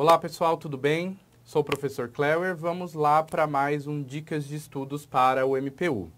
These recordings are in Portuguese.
Olá pessoal, tudo bem? Sou o professor Clewer, vamos lá para mais um Dicas de Estudos para o MPU.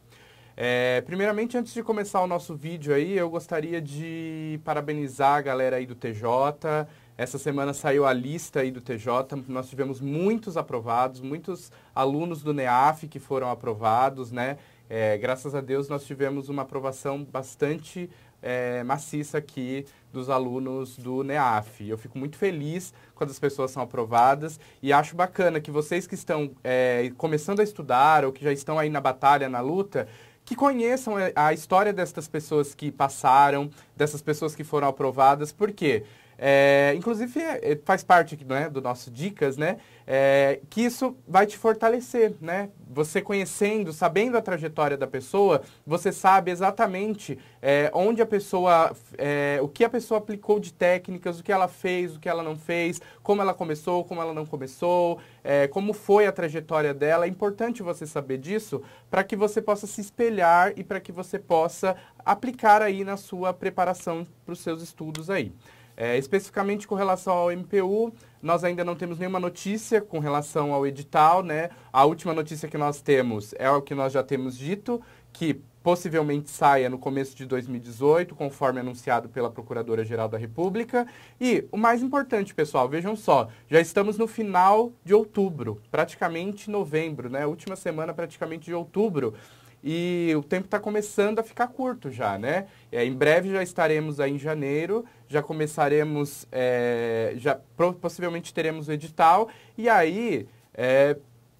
É, primeiramente, antes de começar o nosso vídeo aí, eu gostaria de parabenizar a galera aí do TJ. Essa semana saiu a lista aí do TJ, nós tivemos muitos aprovados, muitos alunos do NEAF que foram aprovados, né? É, graças a Deus nós tivemos uma aprovação bastante é, maciça aqui dos alunos do NEAF. Eu fico muito feliz quando as pessoas são aprovadas e acho bacana que vocês que estão é, começando a estudar ou que já estão aí na batalha, na luta, que conheçam é, a história destas pessoas que passaram, dessas pessoas que foram aprovadas, porque quê? É, inclusive, é, é, faz parte né, do nosso Dicas, né? É, que isso vai te fortalecer, né? Você conhecendo, sabendo a trajetória da pessoa, você sabe exatamente é, onde a pessoa, é, o que a pessoa aplicou de técnicas, o que ela fez, o que ela não fez, como ela começou, como ela não começou, como foi a trajetória dela. É importante você saber disso para que você possa se espelhar e para que você possa aplicar aí na sua preparação para os seus estudos aí. É, especificamente com relação ao MPU, nós ainda não temos nenhuma notícia com relação ao edital, né? A última notícia que nós temos é o que nós já temos dito, que possivelmente saia no começo de 2018, conforme anunciado pela Procuradora-Geral da República. E o mais importante, pessoal, vejam só, já estamos no final de outubro, praticamente novembro, né? Última semana praticamente de outubro. E o tempo está começando a ficar curto já, né? É, em breve já estaremos aí em janeiro já começaremos, é, já possivelmente teremos o edital. E aí, é,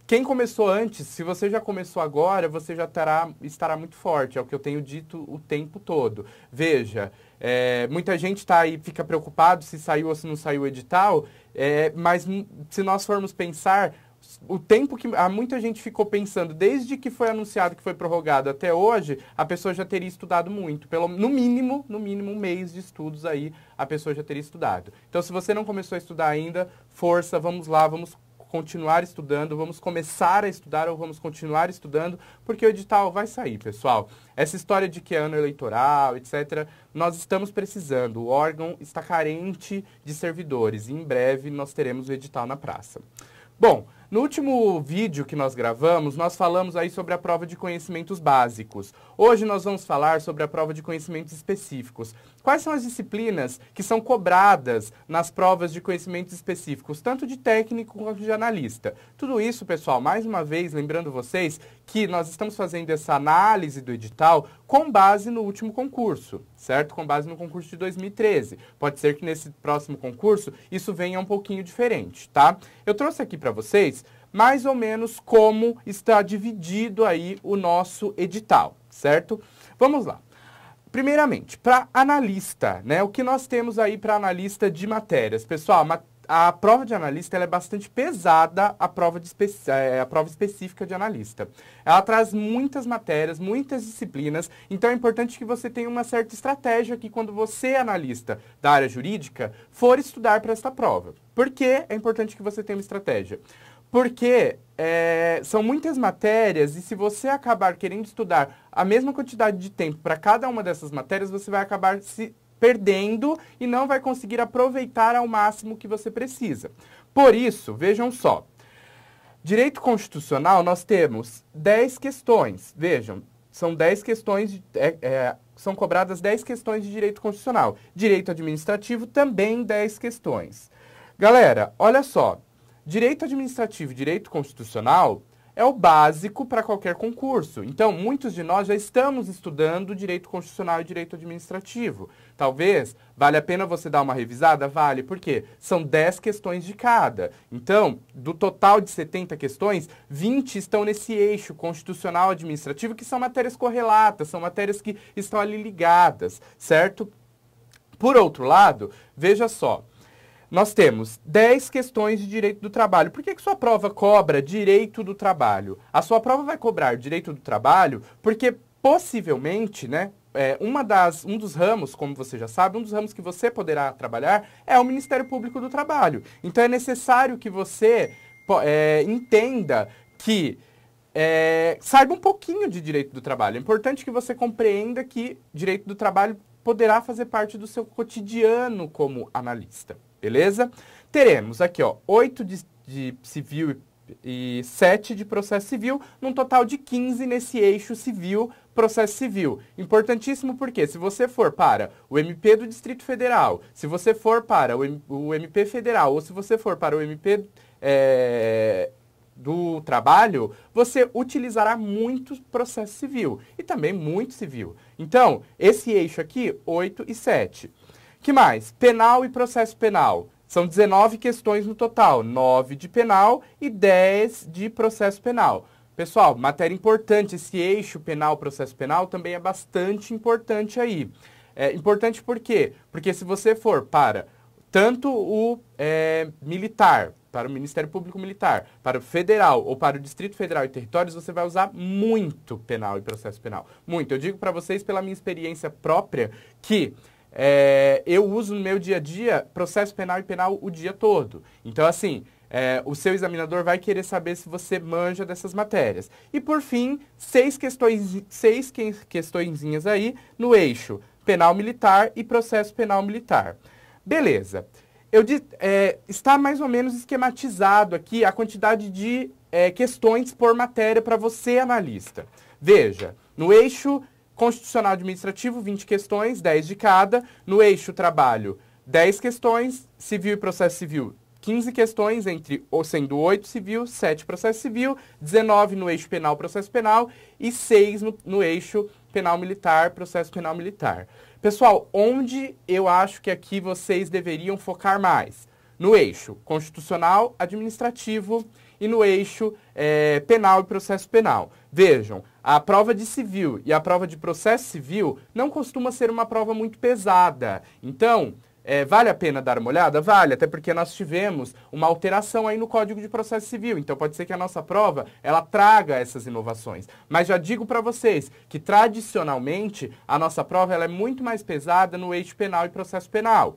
quem começou antes, se você já começou agora, você já terá, estará muito forte. É o que eu tenho dito o tempo todo. Veja, é, muita gente está aí, fica preocupado se saiu ou se não saiu o edital, é, mas hum, se nós formos pensar, o tempo que há muita gente ficou pensando, desde que foi anunciado que foi prorrogado até hoje, a pessoa já teria estudado muito, pelo no mínimo, no mínimo um mês de estudos aí a pessoa já teria estudado. Então se você não começou a estudar ainda, força, vamos lá, vamos continuar estudando, vamos começar a estudar ou vamos continuar estudando, porque o edital vai sair, pessoal. Essa história de que é ano eleitoral, etc, nós estamos precisando. O órgão está carente de servidores e em breve nós teremos o edital na praça. Bom, no último vídeo que nós gravamos, nós falamos aí sobre a prova de conhecimentos básicos. Hoje nós vamos falar sobre a prova de conhecimentos específicos. Quais são as disciplinas que são cobradas nas provas de conhecimentos específicos, tanto de técnico quanto de analista? Tudo isso, pessoal, mais uma vez, lembrando vocês que nós estamos fazendo essa análise do edital com base no último concurso certo? Com base no concurso de 2013. Pode ser que nesse próximo concurso isso venha um pouquinho diferente, tá? Eu trouxe aqui para vocês mais ou menos como está dividido aí o nosso edital, certo? Vamos lá. Primeiramente, para analista, né? O que nós temos aí para analista de matérias? Pessoal, a prova de analista é bastante pesada, a prova, de eh, a prova específica de analista. Ela traz muitas matérias, muitas disciplinas, então é importante que você tenha uma certa estratégia que quando você, é analista da área jurídica, for estudar para esta prova. Por que é importante que você tenha uma estratégia? Porque é, são muitas matérias e se você acabar querendo estudar a mesma quantidade de tempo para cada uma dessas matérias, você vai acabar se perdendo e não vai conseguir aproveitar ao máximo que você precisa. Por isso, vejam só. Direito constitucional, nós temos 10 questões. Vejam, são 10 questões, é, é, são cobradas 10 questões de direito constitucional. Direito administrativo, também 10 questões. Galera, olha só. Direito administrativo e direito constitucional é o básico para qualquer concurso. Então, muitos de nós já estamos estudando direito constitucional e direito administrativo. Talvez vale a pena você dar uma revisada? Vale, porque são 10 questões de cada. Então, do total de 70 questões, 20 estão nesse eixo constitucional administrativo, que são matérias correlatas, são matérias que estão ali ligadas, certo? Por outro lado, veja só, nós temos 10 questões de direito do trabalho. Por que, que sua prova cobra direito do trabalho? A sua prova vai cobrar direito do trabalho porque possivelmente, né, é, uma das, um dos ramos, como você já sabe, um dos ramos que você poderá trabalhar é o Ministério Público do Trabalho. Então é necessário que você é, entenda que é, saiba um pouquinho de direito do trabalho. É importante que você compreenda que direito do trabalho poderá fazer parte do seu cotidiano como analista beleza? Teremos aqui, ó, 8 de, de civil e, sete 7 de processo civil, num total de 15 nesse eixo civil, processo civil. Importantíssimo porque se você for para o MP do Distrito Federal, se você for para o, o MP Federal ou se você for para o MP é, do trabalho, você utilizará muito processo civil e também muito civil. Então, esse eixo aqui, 8 e 7 que mais? Penal e processo penal. São 19 questões no total, 9 de penal e 10 de processo penal. Pessoal, matéria importante, esse eixo penal-processo penal também é bastante importante aí. É importante por quê? Porque se você for para tanto o é, militar, para o Ministério Público Militar, para o federal ou para o Distrito Federal e Territórios, você vai usar muito penal e processo penal. Muito. Eu digo para vocês, pela minha experiência própria, que é, eu uso no meu dia a dia processo penal e penal o dia todo. Então, assim, é, o seu examinador vai querer saber se você manja dessas matérias. E, por fim, seis, questões, seis que, questõezinhas aí no eixo penal militar e processo penal militar. Beleza. Eu, é, está mais ou menos esquematizado aqui a quantidade de é, questões por matéria para você, analista. Veja, no eixo Constitucional Administrativo, 20 questões, 10 de cada. No eixo Trabalho, 10 questões. Civil e Processo Civil, 15 questões, entre sendo 8 civil, 7 processo civil, 19 no eixo penal, processo penal e 6 no, no eixo penal militar, processo penal militar. Pessoal, onde eu acho que aqui vocês deveriam focar mais? No eixo constitucional, administrativo e no eixo é, penal e processo penal. Vejam, a prova de civil e a prova de processo civil não costuma ser uma prova muito pesada. Então, é, vale a pena dar uma olhada? Vale, até porque nós tivemos uma alteração aí no Código de Processo Civil. Então pode ser que a nossa prova, ela traga essas inovações. Mas já digo para vocês que tradicionalmente a nossa prova ela é muito mais pesada no eixo penal e processo penal.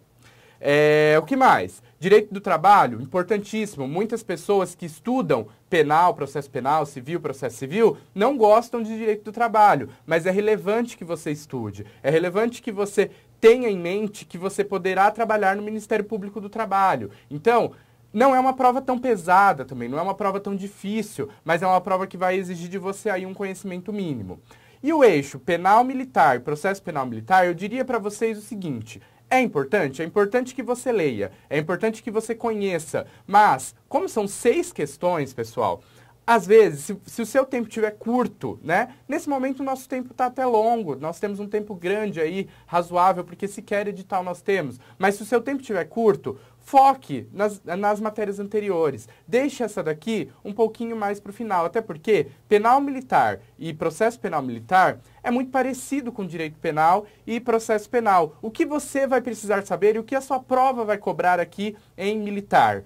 É, o que mais? Direito do trabalho, importantíssimo. Muitas pessoas que estudam penal, processo penal, civil, processo civil, não gostam de direito do trabalho, mas é relevante que você estude. É relevante que você tenha em mente que você poderá trabalhar no Ministério Público do Trabalho. Então, não é uma prova tão pesada também, não é uma prova tão difícil, mas é uma prova que vai exigir de você aí um conhecimento mínimo. E o eixo penal militar, processo penal militar, eu diria para vocês o seguinte: é importante? É importante que você leia, é importante que você conheça, mas como são seis questões, pessoal, às vezes, se, se, o seu tempo estiver curto, né? Nesse momento o nosso tempo está até longo, nós temos um tempo grande aí, razoável, porque se quer editar nós temos. Mas se o seu tempo estiver curto, Foque nas, nas matérias anteriores. Deixe essa daqui um pouquinho mais para o final, até porque penal militar e processo penal militar é muito parecido com direito penal e processo penal. O que você vai precisar saber e o que a sua prova vai cobrar aqui em militar?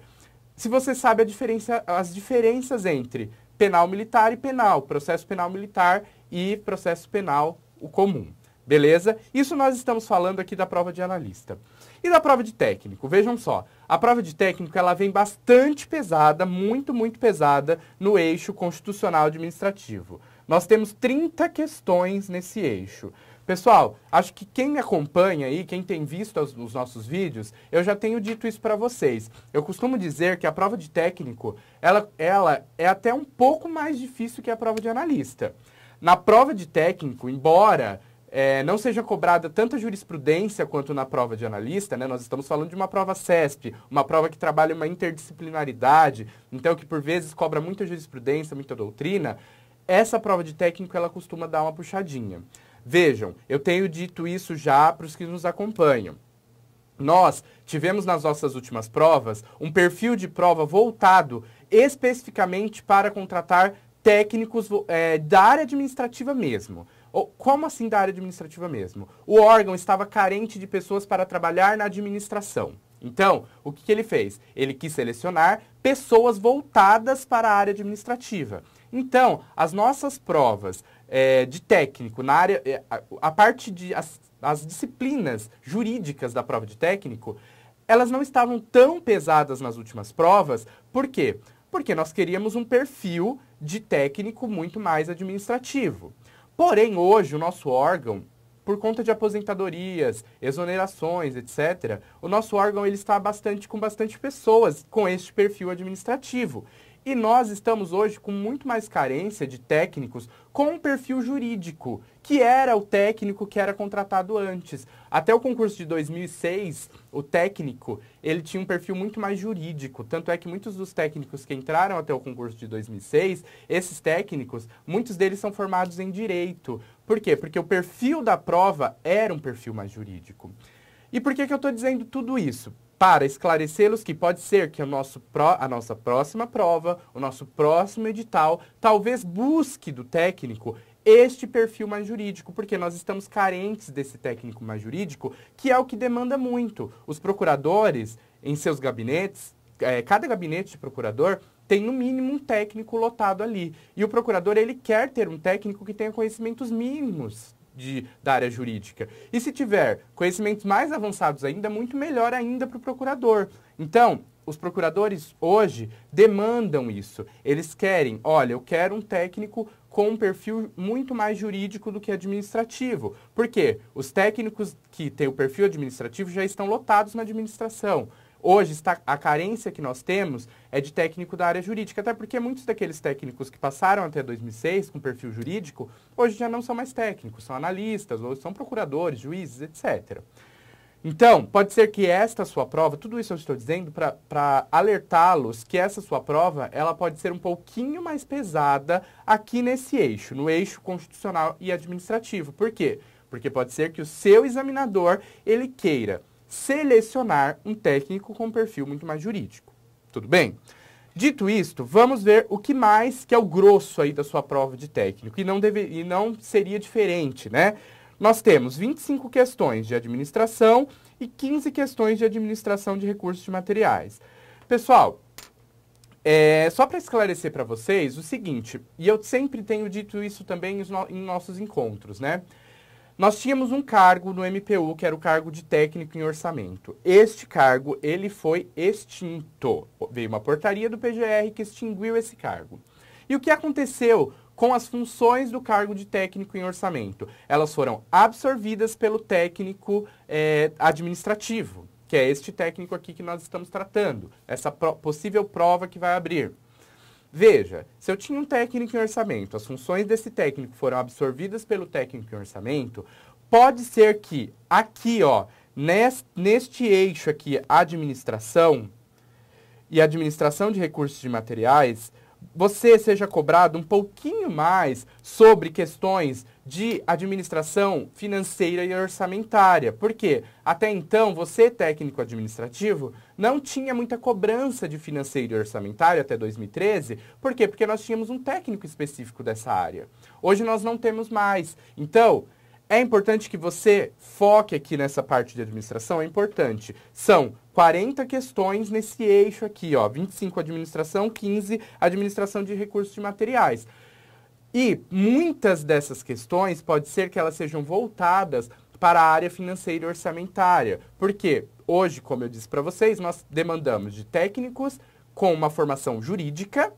Se você sabe diferença, as diferenças entre penal militar e penal, processo penal militar e processo penal o comum. Beleza? Isso nós estamos falando aqui da prova de analista. E da prova de técnico, vejam só. A prova de técnico ela vem bastante pesada, muito, muito pesada no eixo constitucional administrativo. Nós temos 30 questões nesse eixo. Pessoal, acho que quem me acompanha aí, quem tem visto os, os nossos vídeos, eu já tenho dito isso para vocês. Eu costumo dizer que a prova de técnico, ela, ela é até um pouco mais difícil que a prova de analista. Na prova de técnico, embora é, não seja cobrada tanta jurisprudência quanto na prova de analista, né? nós estamos falando de uma prova CESP, uma prova que trabalha uma interdisciplinaridade, então que por vezes cobra muita jurisprudência, muita doutrina, essa prova de técnico ela costuma dar uma puxadinha. Vejam, eu tenho dito isso já para os que nos acompanham. Nós tivemos nas nossas últimas provas um perfil de prova voltado especificamente para contratar técnicos é, da área administrativa mesmo como assim da área administrativa mesmo? O órgão estava carente de pessoas para trabalhar na administração. Então, o que, que, ele fez? Ele quis selecionar pessoas voltadas para a área administrativa. Então, as nossas provas é, de técnico na área, é, a, a, parte de as, as disciplinas jurídicas da prova de técnico, elas não estavam tão pesadas nas últimas provas. Por quê? Porque nós queríamos um perfil de técnico muito mais administrativo. Porém, hoje, o nosso órgão, por conta de aposentadorias, exonerações, etc., o nosso órgão ele está bastante com bastante pessoas com este perfil administrativo. E nós estamos hoje com muito mais carência de técnicos com um perfil jurídico, que era o técnico que era contratado antes. Até o concurso de 2006, o técnico, ele tinha um perfil muito mais jurídico. Tanto é que muitos dos técnicos que entraram até o concurso de 2006, esses técnicos, muitos deles são formados em direito. Por quê? Porque o perfil da prova era um perfil mais jurídico. E por que, que eu estou dizendo tudo isso? para esclarecê-los que pode ser que a nossa próxima prova, o nosso próximo edital, talvez busque do técnico este perfil mais jurídico, porque nós estamos carentes desse técnico mais jurídico, que é o que demanda muito. Os procuradores, em seus gabinetes, é, cada gabinete de procurador tem no mínimo um técnico lotado ali. E o procurador, ele quer ter um técnico que tenha conhecimentos mínimos de, da área jurídica. E se tiver conhecimentos mais avançados ainda, muito melhor ainda para o procurador. Então, os procuradores hoje demandam isso. Eles querem, olha, eu quero um técnico com um perfil muito mais jurídico do que administrativo. Por quê? Os técnicos que têm o perfil administrativo já estão lotados na administração. Hoje, está, a carência que nós temos é de técnico da área jurídica, até porque muitos daqueles técnicos que passaram até 2006 com perfil jurídico, hoje já não são mais técnicos, são analistas, ou são procuradores, juízes, etc. Então, pode ser que esta sua prova, tudo isso eu estou dizendo para alertá-los que essa sua prova, ela pode ser um pouquinho mais pesada aqui nesse eixo, no eixo constitucional e administrativo. Por quê? Porque pode ser que o seu examinador, ele queira selecionar um técnico com perfil muito mais jurídico. Tudo bem? Dito isto, vamos ver o que mais que é o grosso aí da sua prova de técnico e não, deve, e não seria diferente, né? Nós temos 25 questões de administração e 15 questões de administração de recursos de materiais. Pessoal, é, só para esclarecer para vocês o seguinte, e eu sempre tenho dito isso também em nossos encontros, né? Nós tínhamos um cargo no MPU, que era o cargo de técnico em orçamento. Este cargo, ele foi extinto. Veio uma portaria do PGR que extinguiu esse cargo. E o que aconteceu com as funções do cargo de técnico em orçamento? Elas foram absorvidas pelo técnico é, administrativo, que é este técnico aqui que nós estamos tratando, essa possível prova que vai abrir. Veja, se eu tinha um técnico em orçamento, as funções desse técnico foram absorvidas pelo técnico em orçamento, pode ser que aqui, ó, neste, neste eixo aqui, administração e administração de recursos de materiais, você seja cobrado um pouquinho mais sobre questões de administração financeira e orçamentária. Porque até então, você, técnico administrativo, não tinha muita cobrança de financeiro e orçamentário até 2013. Por quê? Porque nós tínhamos um técnico específico dessa área. Hoje nós não temos mais. Então, é importante que você foque aqui nessa parte de administração, é importante. São 40 questões nesse eixo aqui, ó, 25 administração, 15 administração de recursos de materiais. E muitas dessas questões pode ser que elas sejam voltadas para a área financeira e orçamentária. Por quê? Hoje, como eu disse para vocês, nós demandamos de técnicos com uma formação jurídica,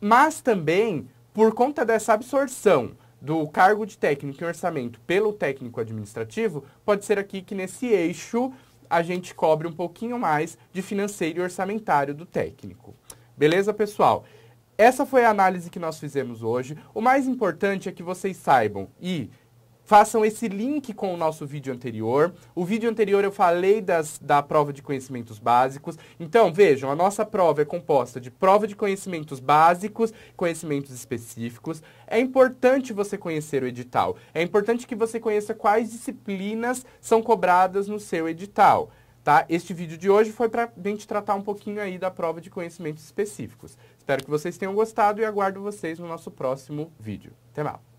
mas também por conta dessa absorção do cargo de técnico em orçamento pelo técnico administrativo, pode ser aqui que nesse eixo a gente cobre um pouquinho mais de financeiro e orçamentário do técnico. Beleza, pessoal? Essa foi a análise que nós fizemos hoje. O mais importante é que vocês saibam e façam esse link com o nosso vídeo anterior. O vídeo anterior eu falei das, da prova de conhecimentos básicos. Então, vejam, a nossa prova é composta de prova de conhecimentos básicos, conhecimentos específicos. É importante você conhecer o edital. É importante que você conheça quais disciplinas são cobradas no seu edital. Tá? Este vídeo de hoje foi para a gente tratar um pouquinho aí da prova de conhecimentos específicos. Espero que vocês tenham gostado e aguardo vocês no nosso próximo vídeo. Até mais!